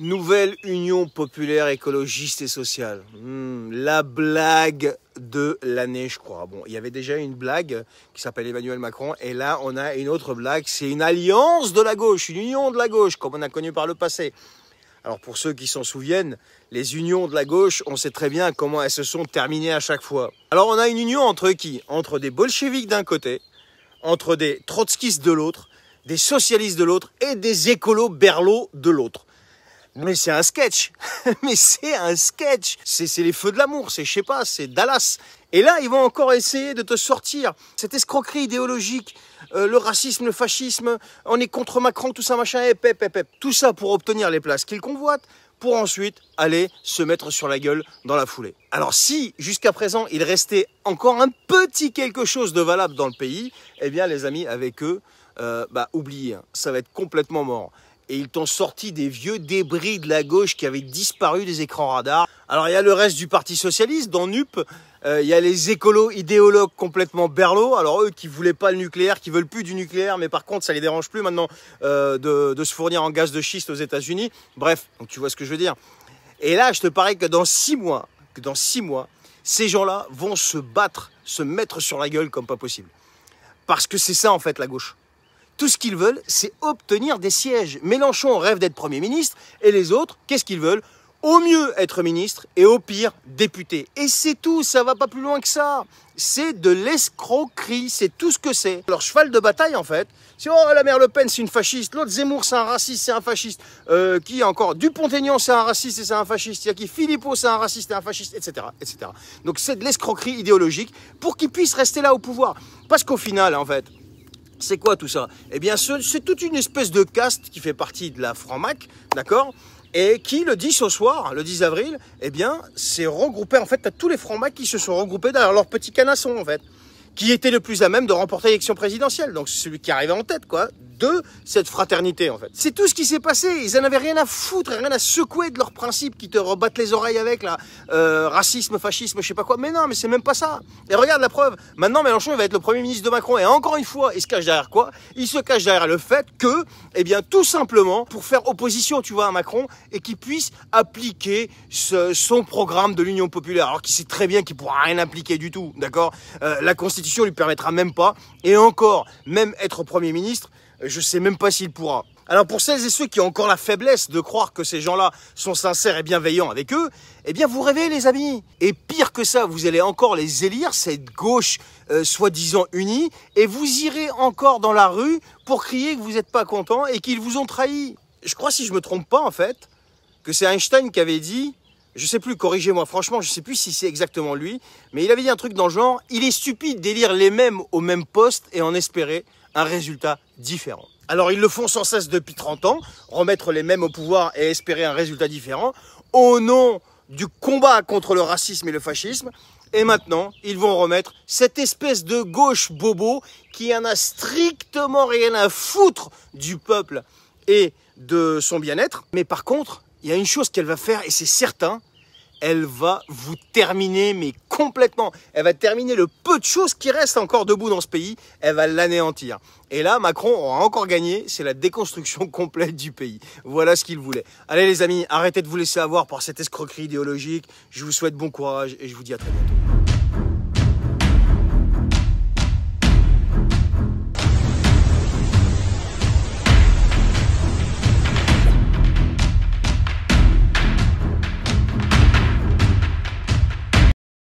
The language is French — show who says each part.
Speaker 1: Nouvelle Union populaire écologiste et sociale. Hmm, la blague de l'année, je crois. Bon, il y avait déjà une blague qui s'appelle Emmanuel Macron, et là, on a une autre blague. C'est une alliance de la gauche, une union de la gauche, comme on a connu par le passé. Alors, pour ceux qui s'en souviennent, les unions de la gauche, on sait très bien comment elles se sont terminées à chaque fois. Alors, on a une union entre qui Entre des bolcheviques d'un côté, entre des trotskistes de l'autre, des socialistes de l'autre et des écolos berlots de l'autre. Mais c'est un sketch. Mais c'est un sketch. C'est les feux de l'amour. C'est, je sais pas, c'est Dallas. Et là, ils vont encore essayer de te sortir cette escroquerie idéologique, euh, le racisme, le fascisme, on est contre Macron, tout ça, machin, et eh, pép Tout ça pour obtenir les places qu'ils convoitent, pour ensuite aller se mettre sur la gueule dans la foulée. Alors si, jusqu'à présent, il restait encore un petit quelque chose de valable dans le pays, eh bien, les amis, avec eux, euh, bah, oubliez, hein, ça va être complètement mort et ils t'ont sorti des vieux débris de la gauche qui avaient disparu des écrans radars. Alors il y a le reste du Parti Socialiste dans NUP, euh, il y a les écolos idéologues complètement berlots, alors eux qui ne voulaient pas le nucléaire, qui veulent plus du nucléaire, mais par contre ça les dérange plus maintenant euh, de, se fournir en gaz de schiste aux États-Unis. Bref, donc tu vois ce que je veux dire. Et là, je te parais que dans six mois, que dans six mois, ces gens-là vont se battre, se mettre sur la gueule comme pas possible. Parce que c'est ça en fait la gauche. Tout ce qu'ils veulent, c'est obtenir des sièges. Mélenchon rêve d'être Premier ministre et les autres, qu'est-ce qu'ils veulent Au mieux être ministre et au pire député. Et c'est tout, ça va pas plus loin que ça. C'est de l'escroquerie, c'est tout ce que c'est. Leur cheval de bataille, en fait, c'est oh, la mère Le Pen, c'est une fasciste, l'autre Zemmour, c'est un raciste, c'est un fasciste, euh, qui encore Dupont-Aignan, c'est un raciste et c'est un fasciste, il y a qui Philippot, c'est un raciste et un fasciste, etc. etc. Donc c'est de l'escroquerie idéologique pour qu'ils puissent rester là au pouvoir. Parce qu'au final, en fait, c'est quoi tout ça Eh bien, c'est toute une espèce de caste qui fait partie de la Franc-Mac, d'accord et qui, le 10 au soir, le 10 avril, eh bien, s'est regroupé. En fait, à tous les francs qui se sont regroupés derrière leur petit canasson, en fait. Qui était le plus à même de remporter l'élection présidentielle. Donc, celui qui arrivait en tête, quoi, de cette fraternité, en fait. C'est tout ce qui s'est passé. Ils n'avaient avaient rien à foutre, rien à secouer de leurs principes qui te rebattent les oreilles avec, là. Euh, racisme, fascisme, je sais pas quoi. Mais non, mais c'est même pas ça. Et regarde la preuve. Maintenant, Mélenchon, il va être le premier ministre de Macron. Et encore une fois, il se cache derrière quoi Il se cache derrière le fait que, eh bien, tout simplement, pour faire opposition, tu vois, à Macron, et qu'il puisse appliquer son programme de l'Union populaire. Alors qu'il sait très bien qu'il pourra rien appliquer du tout, d'accord euh, La Constitution lui permettra même pas. Et encore, même être Premier ministre, je ne sais même pas s'il pourra. Alors pour celles et ceux qui ont encore la faiblesse de croire que ces gens-là sont sincères et bienveillants avec eux, eh bien vous rêvez les amis. Et pire que ça, vous allez encore les élire, cette gauche euh, soi-disant unie, et vous irez encore dans la rue pour crier que vous n'êtes pas content et qu'ils vous ont trahi. Je crois, si je me trompe pas en fait, que c'est Einstein qui avait dit, je sais plus, corrigez-moi franchement, je sais plus si c'est exactement lui, mais il avait dit un truc dans le genre, il est stupide d'élire les mêmes au même poste et en espérer un résultat différent. Alors ils le font sans cesse depuis 30 ans, remettre les mêmes au pouvoir et espérer un résultat différent, au nom du combat contre le racisme et le fascisme. Et maintenant, ils vont remettre cette espèce de gauche bobo qui en a strictement rien à foutre du peuple et de son bien-être. Mais par contre, il y a une chose qu'elle va faire, et c'est certain, elle va vous terminer, mais complètement. Elle va terminer le peu de choses qui restent encore debout dans ce pays. Elle va l'anéantir. Et là, Macron aura encore gagné. C'est la déconstruction complète du pays. Voilà ce qu'il voulait. Allez les amis, arrêtez de vous laisser avoir par cette escroquerie idéologique. Je vous souhaite bon courage et je vous dis à très bientôt.